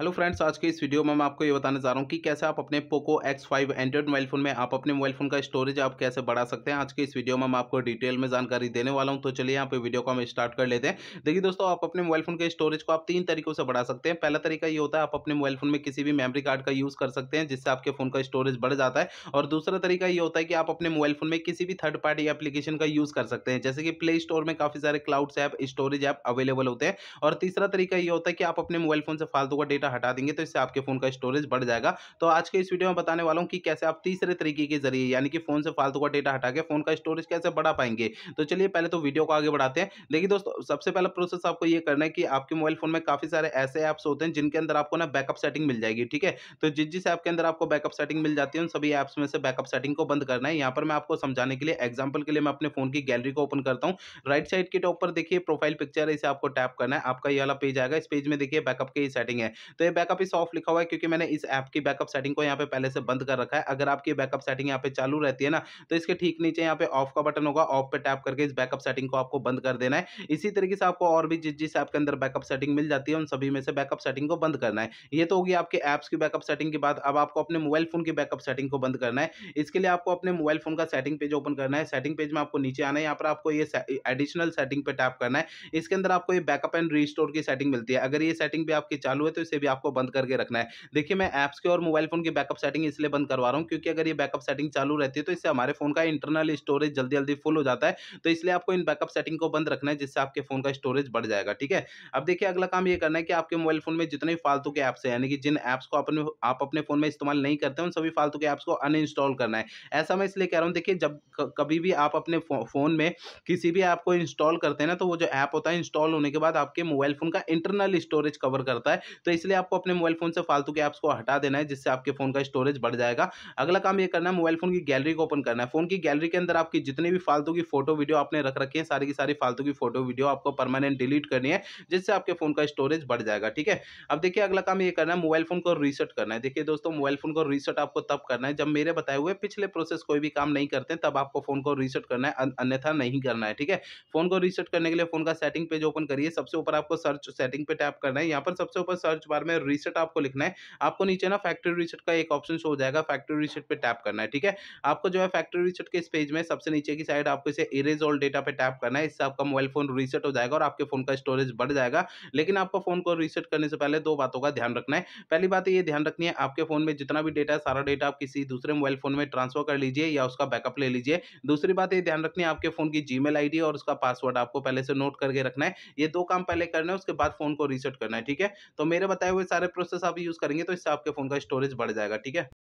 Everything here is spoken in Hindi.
हेलो फ्रेंड्स आज के इस वीडियो में मैं आपको ये बताने जा रहा हूँ कि कैसे आप अपने Poco X five Android mobile phone में आप अपने मोबाइल फ़ोन का स्टोरेज आप कैसे बढ़ा सकते हैं आज के इस वीडियो में मैं आपको डिटेल में जानकारी देने वाला हूँ तो चलिए यहाँ पे वीडियो को हम स्टार्ट कर लेते हैं देखिए दोस्तों आप अपने मोबाइल फ़ोन के स्टोरेज को आप तीन तरीकों से बढ़ा सकते हैं पहला तरीका ये होता है आप अपने मोबाइल फ़ोन में किसी भी मेमरी कार्ड का यूज़ कर सकते हैं जिससे आपके फ़ोन का स्टोरेज बढ़ जाता है और दूसरा तरीका ये होता है कि आप अपने मोबाइल फ़ोन में किसी भी थर्ड पार्टी एप्लीकेशन का यूज़ कर सकते हैं जैसे कि प्ले स्टोर में काफ़ी सारे clouds app storage app available होते हैं और तीसरा तरीका ये होता है कि आप अपने मोबाइल फ़ोन से फालतू का डेटा वगैरह हटा देंगे तो इससे आपके फ़ोन का स्टोरेज बढ़ जाएगा तो आज के इस वीडियो में बताने वाला हूँ कि कैसे आप तीसरे तरीके के जरिए यानी कि फ़ोन से फालतू का डेटा हटा के फ़ोन का स्टोरेज कैसे बढ़ा पाएंगे तो चलिए पहले तो वीडियो को आगे बढ़ाते हैं लेकिन दोस्तों सबसे पहला प्रोसेस आपको ये करना है कि आपके मोबाइल फ़ोन में काफ़ी सारे ऐसे ऐप्स होते हैं जिनके अंदर आपको ना बैकअप सेटिंग मिल जाएगी ठीक है तो जिस जिस ऐप के अंदर आपको बैकअप सेटिंग मिल जाती है उन सभी ऐप्स में से बैकअप सेटिंग को बंद करना है यहाँ पर मैं आपको समझाने के लिए एग्जाम्पल के लिए मैं अपने फ़ोन की गैलरी को ओपन करता हूँ राइट साइड के टॉप पर देखिए प्रोफाइल पिक्चर है इसे आपको टैप करना है आपका ये वाला पेज आएगा इस पेज में देखिए बैकअप की सेटिंग है तो ये बैकअप इस ऑफ लिखा हुआ है क्योंकि मैंने इस ऐप की बैकअप सेटिंग को यहाँ पे पहले से बंद कर रखा है अगर आपकी बैकअप सेटिंग यहाँ पे चालू रहती है ना तो इसके ठीक नीचे यहाँ पे ऑफ का बटन होगा ऑफ पे टैप करके इस बैकअप सेटिंग को आपको बंद कर देना है इसी तरीके से आपको और भी जिस जिस ऐप के अंदर बैकअप सेटिंग मिल जाती है उन सभी में से बैकअप सेटिंग को बंद करना है ये तो होगी आपके ऐप्स की बैकअप सेटिंग के बाद अब आपको अपने मोबाइल फोन की बैकअप सेटिंग को बंद करना है इसके लिए आपको अपने मोबाइल फोन का सेटिंग पेज ओपन करना है सेटिंग पेज में आपको नीचे आना है यहाँ पर आपको ये एडिशनल सेटिंग पे टैप करना है इसके अंदर आपको ये बैकअप एंड रिस्टोर की सेटिंग मिलती है अगर ये सेटिंग भी आपकी चालू है तो इसे भी आपको बंद करके रखना है देखिए मैं ऐप्स के और मोबाइल फ़ोन की बैकअप सेटिंग इसलिए बंद करवा रहा हूँ क्योंकि अगर ये बैकअप सेटिंग चालू रहती है तो इससे हमारे फ़ोन का इंटरनल स्टोरेज जल्दी जल्दी फुल हो जाता है तो इसलिए आपको इन बैकअप सेटिंग को बंद रखना है जिससे आपके फ़ोन का स्टोरेज बढ़ जाएगा ठीक है अब देखिए अगला काम ये करना है कि आपके मोबाइल फ़ोन में जितने फालतू के ऐप्स हैं यानी कि जिन ऐप्स को अपने आप अपने फ़ोन में इस्तेमाल नहीं करते उन सभी फालतू के ऐप्स को अन करना है ऐसा मैं इसलिए कह रहा हूँ देखिए जब कभी भी आप अपने फ़ोन में किसी भी ऐप को इंस्टॉल करते हैं ना तो वो जो ऐप होता है इंस्टॉल होने के बाद आपके मोबाइल फ़ोन का इंटरनल स्टोरेज कवर करता है तो इसलिए इसलिए आपको अपने मोबाइल फ़ोन से फालतू के ऐप्स को हटा देना है जिससे आपके फ़ोन का स्टोरेज बढ़ जाएगा अगला काम ये करना है मोबाइल फ़ोन की गैलरी को ओपन करना है फ़ोन की गैलरी के अंदर आपकी जितनी भी फालतू की फोटो वीडियो आपने रख रखी है सारी की सारी फालतू की फोटो वीडियो आपको परमानेंट डिलीट करनी है जिससे आपके फ़ोन का स्टोरेज बढ़ जाएगा ठीक है अब देखिए अगला काम ये करना है मोबाइल फ़ोन को रीसेट करना है देखिए दोस्तों मोबाइल फ़ोन को रीसेट आपको तब करना है जब मेरे बताए हुए पिछले प्रोसेस कोई भी काम नहीं करते तब आपको फ़ोन को रीसेट करना है अन्यथा नहीं करना है ठीक है फ़ोन को रीसेट करने के लिए फ़ोन का सेटिंग पेज ओपन करिए सबसे ऊपर आपको सर्च सेटिंग पे टैप करना है यहाँ पर सबसे ऊपर सर्च बार बार में रीसेट आपको लिखना है आपको नीचे ना फैक्ट्री रीसेट का एक ऑप्शन शो हो जाएगा फैक्ट्री रीसेट पे टैप करना है ठीक है आपको जो है फैक्ट्री रीसेट के इस पेज में सबसे नीचे की साइड आपको इसे इरेज ऑल डेटा पे टैप करना है इससे आपका मोबाइल फोन रीसेट हो जाएगा और आपके फोन का स्टोरेज बढ़ जाएगा लेकिन आपका फोन को रीसेट करने से पहले दो बातों का ध्यान रखना है पहली बात ये ध्यान रखनी है आपके फोन में जितना भी डेटा है सारा डेटा आप किसी दूसरे मोबाइल फोन में ट्रांसफर कर लीजिए या उसका बैकअप ले लीजिए दूसरी बात ये ध्यान रखनी है आपके फोन की जीमेल आईडी और उसका पासवर्ड आपको पहले से नोट करके रखना है ये दो काम पहले करना है उसके बाद फोन को रीसेट करना है ठीक है तो मेरे बताए बताए हुए सारे प्रोसेस आप यूज़ करेंगे तो इससे आपके फ़ोन का स्टोरेज बढ़ जाएगा ठीक है